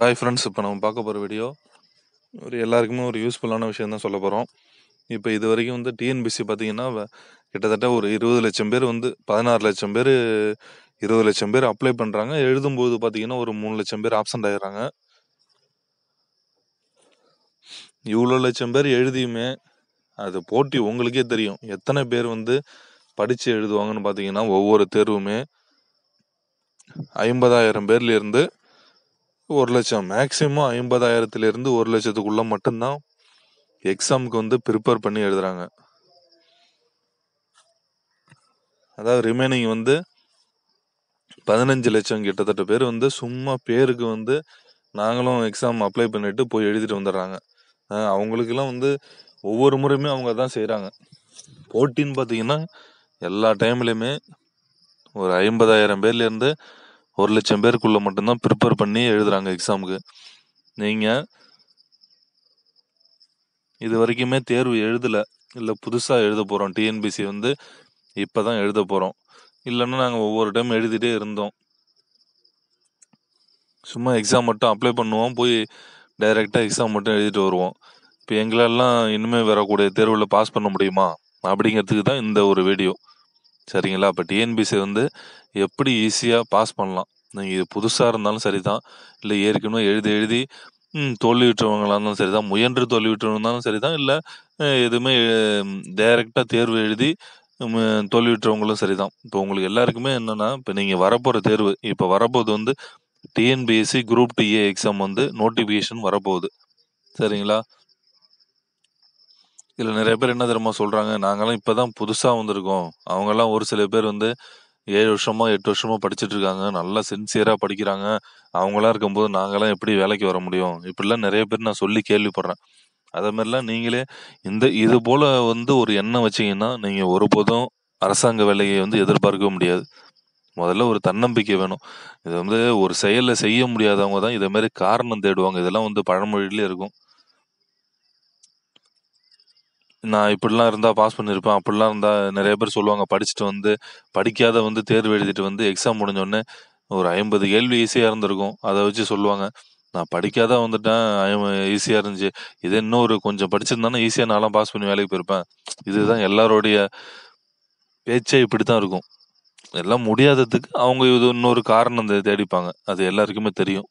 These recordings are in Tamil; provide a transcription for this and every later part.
ஹாய் ஃப்ரெண்ட்ஸ் இப்போ நம்ம பார்க்க போகிற வீடியோ ஒரு எல்லாருக்குமே ஒரு யூஸ்ஃபுல்லான விஷயம் தான் சொல்ல போகிறோம் இப்போ இது வரைக்கும் வந்து டிஎன்பிசி பார்த்தீங்கன்னா கிட்டத்தட்ட ஒரு இருபது லட்சம் பேர் வந்து பதினாறு லட்சம் பேர் இருபது லட்சம் பேர் அப்ளை பண்ணுறாங்க எழுதும்போது பார்த்தீங்கன்னா ஒரு மூணு லட்சம் பேர் ஆப்சண்ட் ஆகிடுறாங்க இவ்வளோ லட்சம் பேர் எழுதியுமே அது போட்டி உங்களுக்கே தெரியும் எத்தனை பேர் வந்து படித்து எழுதுவாங்கன்னு பார்த்தீங்கன்னா ஒவ்வொரு தேர்வுமே ஐம்பதாயிரம் பேர்லேருந்து ஒரு லட்சம் மேக்சிமம் ஐம்பதாயிரத்துலேருந்து ஒரு லட்சத்துக்குள்ளே மட்டும்தான் எக்ஸாமுக்கு வந்து ப்ரிப்பேர் பண்ணி எழுதுகிறாங்க அதாவது ரிமைனிங் வந்து பதினஞ்சு லட்சம் கிட்டத்தட்ட பேர் வந்து சும்மா பேருக்கு வந்து நாங்களும் எக்ஸாம் அப்ளை பண்ணிட்டு போய் எழுதிட்டு வந்துடுறாங்க அவங்களுக்கெல்லாம் வந்து ஒவ்வொரு முறையுமே அவங்க தான் செய்கிறாங்க போட்டின்னு பார்த்தீங்கன்னா எல்லா டைம்லையுமே ஒரு ஐம்பதாயிரம் பேர்லேருந்து ஒரு லட்சம் பேருக்குள்ளே மட்டும்தான் ப்ரிப்பேர் பண்ணி எழுதுகிறாங்க எக்ஸாமுக்கு நீங்கள் இது வரைக்குமே தேர்வு எழுதலை இல்லை புதுசாக எழுத போகிறோம் டிஎன்பிசி வந்து இப்போ தான் எழுத போகிறோம் இல்லைன்னா நாங்கள் ஒவ்வொரு டைம் எழுதிட்டே இருந்தோம் சும்மா எக்ஸாம் மட்டும் அப்ளை பண்ணுவோம் போய் டைரெக்டாக எக்ஸாம் மட்டும் எழுதிட்டு வருவோம் இப்போ எங்களெல்லாம் இன்னுமே வரக்கூடிய தேர்வில் பாஸ் பண்ண முடியுமா அப்படிங்கிறதுக்கு தான் இந்த ஒரு வீடியோ சரிங்களா இப்போ டிஎன்பிசி வந்து எப்படி ஈஸியாக பாஸ் பண்ணலாம் நீங்கள் இது புதுசாக இருந்தாலும் சரி தான் இல்லை ஏற்கனவே எழுதி எழுதி தோல்வி விட்டுருவங்களா இருந்தாலும் சரி தான் முயன்று விட்டுருந்தாலும் சரி தான் இல்லை எதுவுமே டைரெக்டாக தேர்வு எழுதி விட்டுறவங்களும் சரி தான் இப்போ உங்களுக்கு எல்லாருக்குமே என்னென்னா இப்போ நீங்கள் வரப்போகிற தேர்வு இப்போ வரப்போகுது வந்து டிஎன்பிஎஸ்சி குரூப் டிஏ எக்ஸாம் வந்து நோட்டிஃபிகேஷன் வரப்போகுது சரிங்களா இதில் நிறைய பேர் என்ன தெரியுமா சொல்கிறாங்க நாங்கள்லாம் இப்போ தான் புதுசாக வந்திருக்கோம் அவங்கெல்லாம் ஒரு சில பேர் வந்து ஏழு வருஷமா எட்டு வருஷமா படிச்சுட்டு இருக்காங்க நல்லா சின்சியராக படிக்கிறாங்க அவங்களாம் இருக்கும்போது நாங்களாம் எப்படி வேலைக்கு வர முடியும் இப்படிலாம் நிறைய பேர் நான் சொல்லி கேள்விப்படுறேன் அதே மாதிரிலாம் நீங்களே இந்த இது போல் வந்து ஒரு எண்ணம் வச்சிங்கன்னா நீங்கள் ஒருபோதும் அரசாங்க வேலையை வந்து எதிர்பார்க்க முடியாது முதல்ல ஒரு தன்னம்பிக்கை வேணும் இது வந்து ஒரு செயலில் செய்ய முடியாதவங்க தான் இதே மாதிரி காரணம் தேடுவாங்க இதெல்லாம் வந்து பழமொழியிலே இருக்கும் நான் இப்படிலாம் இருந்தால் பாஸ் பண்ணியிருப்பேன். அப்படிலாம் இருந்தால் நிறைய பேர் சொல்லுவாங்க. படிச்சுட்டு வந்து படிக்காத வந்து தேர்வு எழுதிட்டு வந்து எக்ஸாம் முடிஞ்சோடனே ஒரு ஐம்பது கேள்வி ஈஸியாக இருந்திருக்கும். அதை வச்சு சொல்லுவாங்க. நான் படிக்காத வந்துட்டேன். ஈஸியாக இருந்துச்சு. இதே இன்னும் ஒரு கொஞ்சம் படிச்சிருந்தானே ஈஸியாக நான்லாம் பாஸ் பண்ணி வேலைக்கு போயிருப்பேன். இதுதான் எல்லாருடைய பேச்சே இப்படி தான் இருக்கும். எல்லாம் முடியாததுக்கு அவங்க இது இன்னொரு காரணம் தேடிப்பாங்க. அது எல்லாருக்குமே தெரியும்.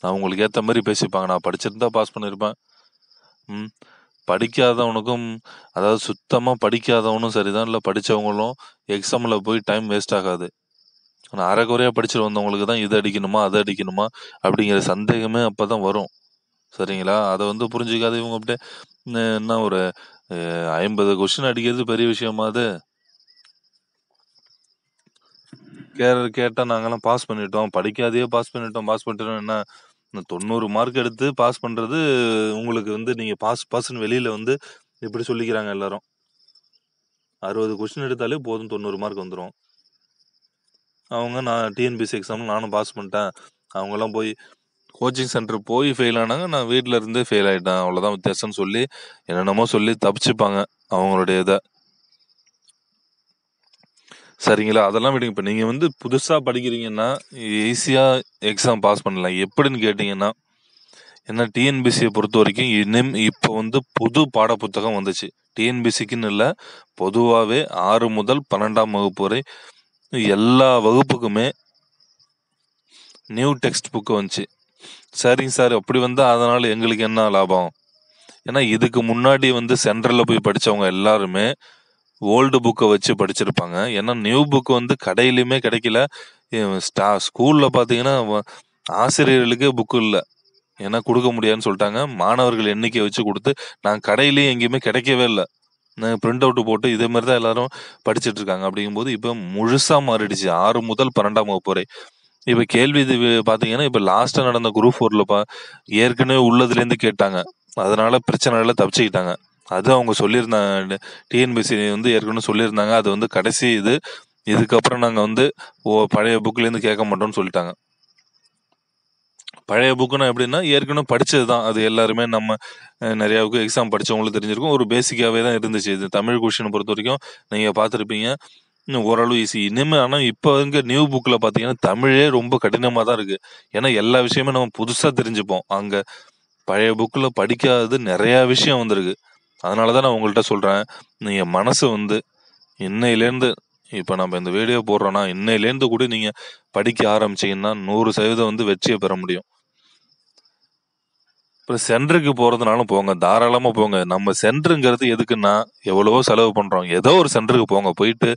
நான் அவங்களுக்கு ஏற்ற மாதிரி பேசிப்பாங்க. நான் படிச்சிருந்தா பாஸ் பண்ணியிருப்பேன். ம். படிக்காதவனுக்கும் அதாவது சுத்தமா படிக்காதவனும் சரிதான் இல்ல படிச்சவங்களும் எக்ஸாம்ல போய் டைம் வேஸ்ட் ஆகாது ஆனா அரைக்குறையா படிச்சுட்டு வந்தவங்களுக்கு தான் இது அடிக்கணுமா அது அடிக்கணுமா அப்படிங்கிற சந்தேகமே அப்பதான் வரும் சரிங்களா அதை வந்து புரிஞ்சுக்காத இவங்க அப்படியே என்ன ஒரு ஐம்பது கொஸ்டின் அடிக்கிறது பெரிய விஷயமா அது கேர கேட்டா நாங்கெல்லாம் பாஸ் பண்ணிட்டோம் படிக்காதையே பாஸ் பண்ணிட்டோம் பாஸ் பண்ணிட்டோம் என்ன தொண்ணூறு மார்க் எடுத்து பாஸ் பண்ணுறது உங்களுக்கு வந்து நீங்கள் பாஸ் பாஸ்ன்னு வெளியில் வந்து இப்படி சொல்லிக்கிறாங்க எல்லாரும் அறுபது கொஸ்டின் எடுத்தாலே போதும் தொண்ணூறு மார்க் வந்துடும் அவங்க நான் டிஎன்பிசி எக்ஸாம் நானும் பாஸ் பண்ணிட்டேன் அவங்கெல்லாம் போய் கோச்சிங் சென்டர் போய் ஃபெயில் ஆனாங்க நான் வீட்டில் இருந்தே ஃபெயில் ஆகிட்டேன் அவ்வளோதான் வித்தியாசம்னு சொல்லி என்னென்னமோ சொல்லி தப்பிச்சுப்பாங்க அவங்களுடைய இதை சரிங்களா அதெல்லாம் விடுங்க இப்போ நீங்கள் வந்து புதுசாக படிக்கிறீங்கன்னா ஈஸியாக எக்ஸாம் பாஸ் பண்ணலாம் எப்படின்னு கேட்டிங்கன்னா ஏன்னா டிஎன்பிசியை பொறுத்த வரைக்கும் இனிம் இப்போ வந்து புது பாடப்புத்தகம் வந்துச்சு டிஎன்பிசிக்குன்னு இல்லை பொதுவாகவே ஆறு முதல் பன்னெண்டாம் வகுப்பு வரை எல்லா வகுப்புக்குமே நியூ டெக்ஸ்ட் புக்கு வந்துச்சு சரிங்க சார் அப்படி வந்தால் அதனால் எங்களுக்கு என்ன லாபம் ஏன்னா இதுக்கு முன்னாடி வந்து சென்ட்ரலில் போய் படித்தவங்க எல்லாருமே ஓல்டு புக்கை வச்சு படிச்சிருப்பாங்க ஏன்னா நியூ புக் வந்து கடையிலையுமே கிடைக்கல ஸ்டா ஸ்கூலில் பார்த்தீங்கன்னா ஆசிரியர்களுக்கே புக்கு இல்லை ஏன்னா கொடுக்க முடியாதுன்னு சொல்லிட்டாங்க மாணவர்கள் எண்ணிக்கையை வச்சு கொடுத்து நான் கடையிலையும் எங்கேயுமே கிடைக்கவே இல்லை நாங்கள் பிரிண்ட் அவுட் போட்டு இதே மாதிரி தான் எல்லாரும் படிச்சுட்டு இருக்காங்க அப்படிங்கும்போது இப்போ முழுசாக மாறிடுச்சு ஆறு முதல் பன்னெண்டாம் வகுப்பு வரை இப்போ கேள்வி இது பார்த்தீங்கன்னா இப்போ லாஸ்ட்டாக நடந்த குரூப் ஃபோரில் பா ஏற்கனவே உள்ளதுலேருந்து கேட்டாங்க அதனால பிரச்சனைகளை தப்பிச்சுக்கிட்டாங்க அது அவங்க சொல்லியிருந்தாங்க டிஎன்பிசி வந்து ஏற்கனவே சொல்லியிருந்தாங்க அது வந்து கடைசி இது இதுக்கப்புறம் நாங்கள் வந்து ஓ பழைய புக்லேருந்து கேட்க மாட்டோம்னு சொல்லிட்டாங்க பழைய புக்குன்னா எப்படின்னா ஏற்கனவே படித்தது தான் அது எல்லாருமே நம்ம நிறையாவுக்கு எக்ஸாம் படித்தவங்களுக்கு தெரிஞ்சிருக்கும் ஒரு பேசிக்காகவே தான் இருந்துச்சு இது தமிழ் கொஷினை பொறுத்த வரைக்கும் நீங்கள் பார்த்துருப்பீங்க ஓரளவு ஈஸி இனிமேல் ஆனால் இப்போ இங்கே நியூ புக்கில் பார்த்தீங்கன்னா தமிழே ரொம்ப கடினமாக தான் இருக்குது ஏன்னா எல்லா விஷயமே நம்ம புதுசாக தெரிஞ்சுப்போம் அங்கே பழைய புக்கில் படிக்காதது நிறையா விஷயம் வந்திருக்கு அதனால தான் நான் உங்கள்கிட்ட சொல்கிறேன் நீங்கள் மனசு வந்து இன்னையிலேருந்து இப்போ நம்ம இந்த வீடியோ போடுறோன்னா இன்னையிலேருந்து கூட நீங்கள் படிக்க ஆரம்பிச்சிங்கன்னா நூறு சதவீதம் வந்து வெற்றியை பெற முடியும் இப்போ சென்டருக்கு போகிறதுனாலும் போங்க தாராளமாக போங்க நம்ம சென்டருங்கிறது எதுக்குன்னா எவ்வளவோ செலவு பண்ணுறோம் ஏதோ ஒரு சென்டருக்கு போங்க போயிட்டு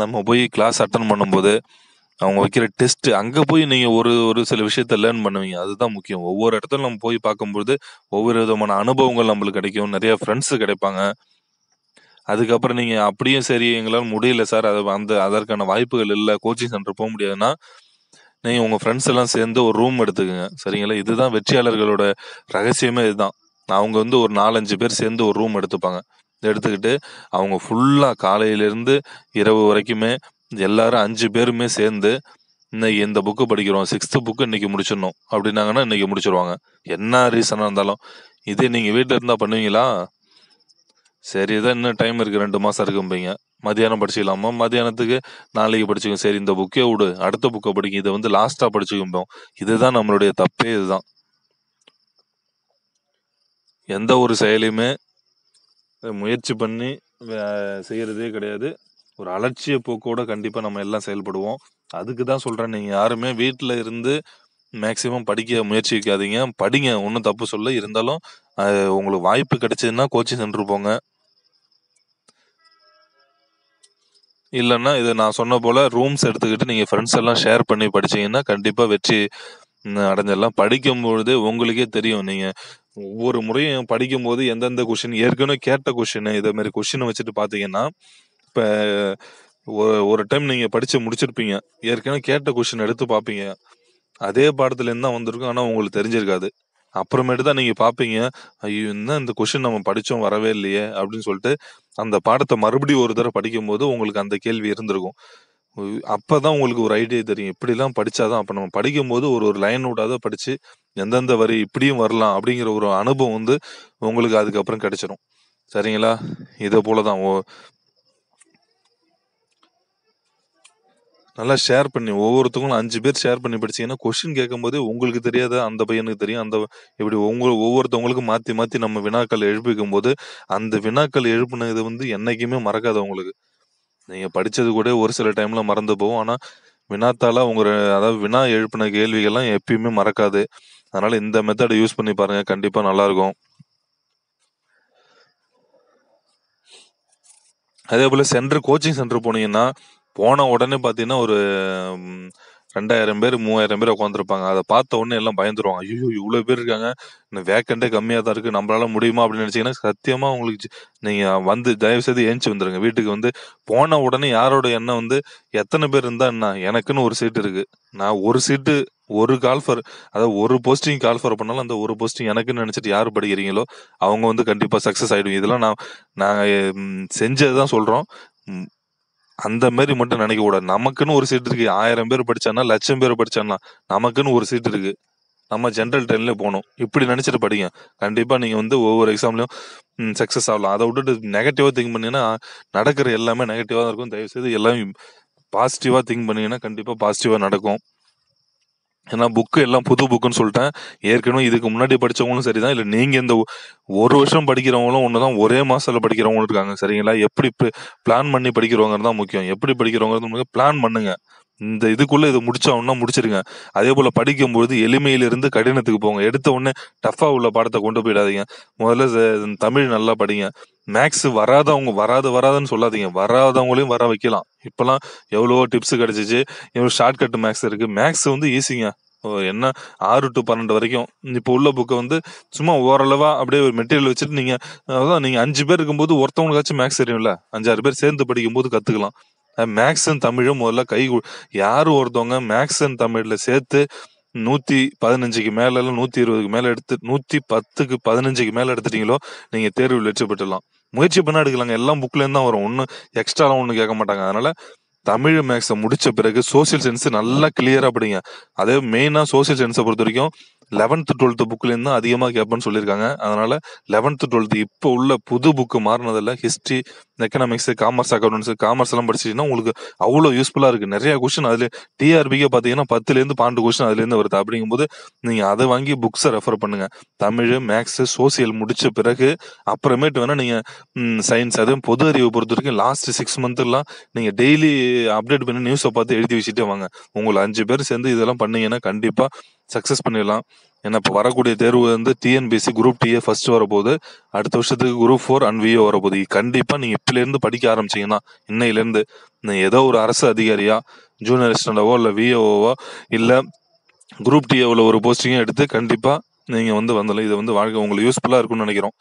நம்ம போய் கிளாஸ் அட்டன் பண்ணும்போது அவங்க வைக்கிற டெஸ்ட் அங்க போய் நீங்க ஒரு ஒரு சில விஷயத்த லேர்ன் பண்ணுவீங்க அதுதான் முக்கியம் ஒவ்வொரு இடத்துல நம்ம போய் பார்க்கும்போது ஒவ்வொரு விதமான அனுபவங்கள் நம்மளுக்கு கிடைக்கும் நிறைய ஃப்ரெண்ட்ஸ் கிடைப்பாங்க அதுக்கப்புறம் நீங்க அப்படியும் சரி எங்களால் முடியல சார் அது அந்த அதற்கான வாய்ப்புகள் இல்லை கோச்சிங் சென்டர் போக முடியாதுன்னா நீங்க உங்க ஃப்ரெண்ட்ஸ் எல்லாம் சேர்ந்து ஒரு ரூம் எடுத்துக்கோங்க சரிங்களா இதுதான் வெற்றியாளர்களோட ரகசியமே இதுதான் அவங்க வந்து ஒரு நாலஞ்சு பேர் சேர்ந்து ஒரு ரூம் எடுத்துப்பாங்க எடுத்துக்கிட்டு அவங்க ஃபுல்லாக காலையிலேருந்து இரவு வரைக்குமே எல்லாரும் அஞ்சு பேருமே சேர்ந்து இன்னைக்கு இந்த புக்கு படிக்கிறோம் சிக்ஸ்த்து புக்கு இன்னைக்கு முடிச்சிடணும் அப்படின்னாங்கன்னா இன்னைக்கு முடிச்சிருவாங்க என்ன ரீசனாக இருந்தாலும் இதே நீங்கள் வீட்டில் இருந்தால் பண்ணுவீங்களா சரி தான் இன்னும் டைம் இருக்குது ரெண்டு மாதம் இருக்கும்பீங்க மதியானம் படிச்சுக்கலாமா மதியானத்துக்கு நாளைக்கு படிச்சுக்கோ சரி இந்த புக்கே விடு அடுத்த புக்கை படிக்கும் இதை வந்து லாஸ்ட்டாக படிச்சுக்கும்போம் இதுதான் நம்மளுடைய தப்பே இதுதான் எந்த ஒரு செயலையுமே முயற்சி பண்ணி செய்கிறதே கிடையாது ஒரு அலட்சிய போக்கோட கண்டிப்பாக நம்ம எல்லாம் செயல்படுவோம் அதுக்கு தான் சொல்கிறேன் நீங்கள் யாருமே வீட்டில் இருந்து மேக்சிமம் படிக்க முயற்சிக்காதீங்க படிங்க ஒன்றும் தப்பு சொல்ல இருந்தாலும் உங்களுக்கு வாய்ப்பு கிடைச்சதுன்னா கோச்சிங் சென்டர் போங்க இல்லைன்னா இதை நான் சொன்ன போல் ரூம்ஸ் எடுத்துக்கிட்டு நீங்கள் ஃப்ரெண்ட்ஸ் எல்லாம் ஷேர் பண்ணி படிச்சீங்கன்னா கண்டிப்பாக வெற்றி அடைஞ்சிடலாம் படிக்கும்பொழுது உங்களுக்கே தெரியும் நீங்கள் ஒவ்வொரு முறையும் படிக்கும்போது எந்தெந்த கொஷின் ஏற்கனவே கேட்ட கொஷின் இதை மாதிரி கொஷினை வச்சுட்டு பார்த்தீங்கன்னா இப்போ ஒரு டைம் நீங்கள் படித்து முடிச்சிருப்பீங்க ஏற்கனவே கேட்ட கொஷின் எடுத்து பார்ப்பீங்க அதே பாடத்துலேருந்து தான் வந்திருக்கும் ஆனால் உங்களுக்கு தெரிஞ்சிருக்காது அப்புறமேட்டு தான் நீங்கள் பார்ப்பீங்க ஐயோ என்ன இந்த கொஷின் நம்ம படித்தோம் வரவே இல்லையே அப்படின்னு சொல்லிட்டு அந்த பாடத்தை மறுபடியும் ஒரு தடவை படிக்கும்போது உங்களுக்கு அந்த கேள்வி இருந்திருக்கும் அப்போ தான் உங்களுக்கு ஒரு ஐடியா தெரியும் இப்படிலாம் படித்தாதான் அப்போ நம்ம படிக்கும்போது ஒரு ஒரு லைன் விடாத படித்து எந்தெந்த வரி இப்படியும் வரலாம் அப்படிங்கிற ஒரு அனுபவம் வந்து உங்களுக்கு அதுக்கப்புறம் கிடைச்சிடும் சரிங்களா இதை போல தான் நல்லா ஷேர் பண்ணி ஒவ்வொருத்தவங்களும் அஞ்சு பேர் ஷேர் பண்ணி படிச்சீங்கன்னா, கொஸ்டின் போதே உங்களுக்கு தெரியாத அந்த பையனுக்கு தெரியும். அந்த இப்படி உங்களுக்கு ஒவ்வொருத்தவங்களுக்கும் மாத்தி, மாத்தி நம்ம வினாக்கள் எழுப்பிக்கும்போது, அந்த வினாக்கள் எழுப்புனது வந்து என்னைக்குமே மறக்காது உங்களுக்கு. நீங்க படிச்சது கூட ஒரு சில டைம்ல மறந்து போகும். ஆனா, வினாத்தால உங்க அதாவது வினா எழுப்பின கேள்விகள்லாம் எப்பயுமே மறக்காது. அதனால இந்த மெத்தட யூஸ் பண்ணி பாருங்க. கண்டிப்பா அதே போல சென்டர் கோச்சிங் சென்டர் போனீங்கன்னா போன உடனே பாத்தீங்கன்னா ஒரு ரெண்டாயிரம் பேர் மூவாயிரம் பேர் உட்காந்துருப்பாங்க அதை பார்த்த உடனே எல்லாம் பயந்துருவாங்க ஐயோ இவ்வளோ பேர் இருக்காங்க இந்த வேக்கண்டே கம்மியாக தான் இருக்குது நம்மளால முடியுமா அப்படின்னு நினச்சிங்கன்னா சத்தியமாக உங்களுக்கு நீங்கள் வந்து தயவு செய்து ஏஞ்சி வந்துடுங்க வீட்டுக்கு வந்து போன உடனே யாரோட எண்ணம் வந்து எத்தனை பேர் இருந்தால் என்ன எனக்குன்னு ஒரு சீட்டு இருக்குது நான் ஒரு சீட்டு ஒரு கால்ஃபர் அதாவது ஒரு போஸ்டிங் கால்ஃபர் பண்ணாலும் அந்த ஒரு போஸ்டிங் எனக்குன்னு நினச்சிட்டு யார் படிக்கிறீங்களோ அவங்க வந்து கண்டிப்பாக சக்ஸஸ் ஆகிடும் இதெல்லாம் நான் நாங்கள் செஞ்சது தான் சொல்கிறோம் அந்த மாரி மட்டும் நினைக்க கூடாது. நமக்குன்னு ஒரு சீட் இருக்கு. ஆயிரம் பேர் படிச்சான்னா, லட்சம் பேர் படிச்சான்னா, நமக்குன்னு ஒரு சீட் இருக்கு. நம்ம ஜென்ரல் ட்ரெயின்ல போகணும் இப்படி நினைச்சிட்டு படிங்க. கண்டிப்பா நீங்க வந்து ஒவ்வொரு எக்ஸாம்லயும் சக்சஸ் ஆகலாம். அதை விட்டுட்டு நெகட்டிவா திங்க் பண்ணீங்கன்னா, நடக்கிற எல்லாமே நெகட்டிவா தான் இருக்கும். தயவுசெய்து எல்லாமே பாசிட்டிவா திங்க் பண்ணீங்கன்னா, கண்டிப்பா பாசிட்டிவா நடக்கும். ஏன்னா புக்கு எல்லாம் புது புக்குன்னு சொல்லிட்டேன் ஏற்கனவே இதுக்கு முன்னாடி படித்தவங்களும் சரி தான் இல்லை நீங்கள் இந்த ஒரு வருஷம் படிக்கிறவங்களும் ஒன்று தான் ஒரே மாதத்தில் படிக்கிறவங்களும் இருக்காங்க சரிங்களா எப்படி பிளான் பண்ணி படிக்கிறவங்க தான் முக்கியம் எப்படி படிக்கிறவங்க பிளான் பண்ணுங்க இந்த இதுக்குள்ள இது முடிச்சோம்னா முடிச்சிருங்க அதே போல படிக்கும்போது எளிமையிலிருந்து கடினத்துக்கு போங்க எடுத்த உடனே டஃபா உள்ள பாடத்தை கொண்டு போயிடாதீங்க முதல்ல தமிழ் நல்லா படிங்க மேக்ஸ் வராதவங்க வராது வராதுன்னு சொல்லாதீங்க வராதவங்களையும் வர வைக்கலாம் இப்பெல்லாம் எவ்வளவோ டிப்ஸ் கிடைச்சிச்சு எவ்வளோ ஷார்ட்கட் மேக்ஸ் இருக்கு மேக்ஸ் வந்து ஈஸிங்க என்ன ஆறு டு பன்னெண்டு வரைக்கும் இப்போ உள்ள புக்கை வந்து சும்மா ஓரளவா அப்படியே ஒரு மெட்டீரியல் வச்சுட்டு நீங்க அதான் நீங்க அஞ்சு பேர் இருக்கும்போது ஒருத்தவங்களுக்காச்சும் மேக்ஸ் தெரியும்ல அஞ்சாறு பேர் சேர்ந்து படிக்கும் போது கத்துக்கலாம் மேக்ஸ் அண்ட் தமிழும் முதல்ல கை யாரும் ஒருத்தவங்க மேக்ஸ் அண்ட் தமிழ்ல சேர்த்து நூத்தி பதினஞ்சுக்கு மேல நூத்தி இருபதுக்கு மேல எடுத்து நூத்தி பத்துக்கு பதினஞ்சுக்கு மேல எடுத்துட்டீங்களோ நீங்க தேர்வு வெற்றி பெற்றலாம் முயற்சி பண்ணா எடுக்கலாங்க எல்லாம் புக்ல இருந்து தான் வரும் ஒன்னும் எக்ஸ்ட்ராலாம் ஒன்றும் கேட்க மாட்டாங்க அதனால தமிழ் மேக்ஸை முடிச்ச பிறகு சோசியல் சயின்ஸ் நல்லா கிளியரா படிங்க அதே மெயினா சோசியல் சயின்ஸை பொறுத்த வரைக்கும் லெவன்த் டுவெல்த் புக்லேருந்து தான் அதிகமாக கேட்பேன்னு சொல்லியிருக்காங்க அதனால லெவன்த் டுவெல்த் இப்போ உள்ள புது புக்கு மாறினதில் history economics commerce accountancy commerce எல்லாம் படிச்சிட்டிங்கன்னா உங்களுக்கு அவ்வளோ யூஸ்ஃபுல்லாக இருக்குது நிறைய கொஷின் அதில் டிஆர்பிக்கே பார்த்தீங்கன்னா பத்துலேருந்து பன்னெண்டு கொஷின் அதுலேருந்து வருது அப்படிங்கும்போது நீங்கள் அதை வாங்கி புக்ஸை ரெஃபர் பண்ணுங்கள் தமிழ் மேக்ஸு சோசியல் முடித்த பிறகு அப்புறமேட்டு வேணால் நீங்கள் சயின்ஸ் அதுவும் பொது அறிவை பொறுத்த வரைக்கும் லாஸ்ட் சிக்ஸ் மந்த்லாம் நீங்கள் டெய்லி அப்டேட் பண்ணி நியூஸை பார்த்து எழுதி வச்சுட்டே வாங்க உங்களை அஞ்சு பேர் சேர்ந்து இதெல்லாம் பண்ணீங்கன்னா கண்டிப்பாக சக்ஸஸ் பண்ணிடலாம் ஏன்னா இப்போ வரக்கூடிய தேர்வு வந்து டிஎன்பிசி குரூப் டிஏ ஃபர்ஸ்ட் வரபோது அடுத்த வருஷத்துக்கு குரூப் ஃபோர் அண்ட் விஓ வரப்போகுது கண்டிப்பாக நீங்கள் இப்போலேருந்து படிக்க ஆரம்பிச்சிங்கன்னா இன்னையிலேருந்து நீ ஏதோ ஒரு அரசு அதிகாரியாக ஜூனியர் அசிஸ்டண்டாவோ இல்லை விஏஓவோ இல்லை குரூப் டிஏவில் ஒரு போஸ்டிங்கும் எடுத்து கண்டிப்பாக நீங்கள் வந்து வந்தல இது வந்து வாழ்க்கை உங்களுக்கு யூஸ்ஃபுல்லாக இருக்கும்னு நினைக்கிறோம்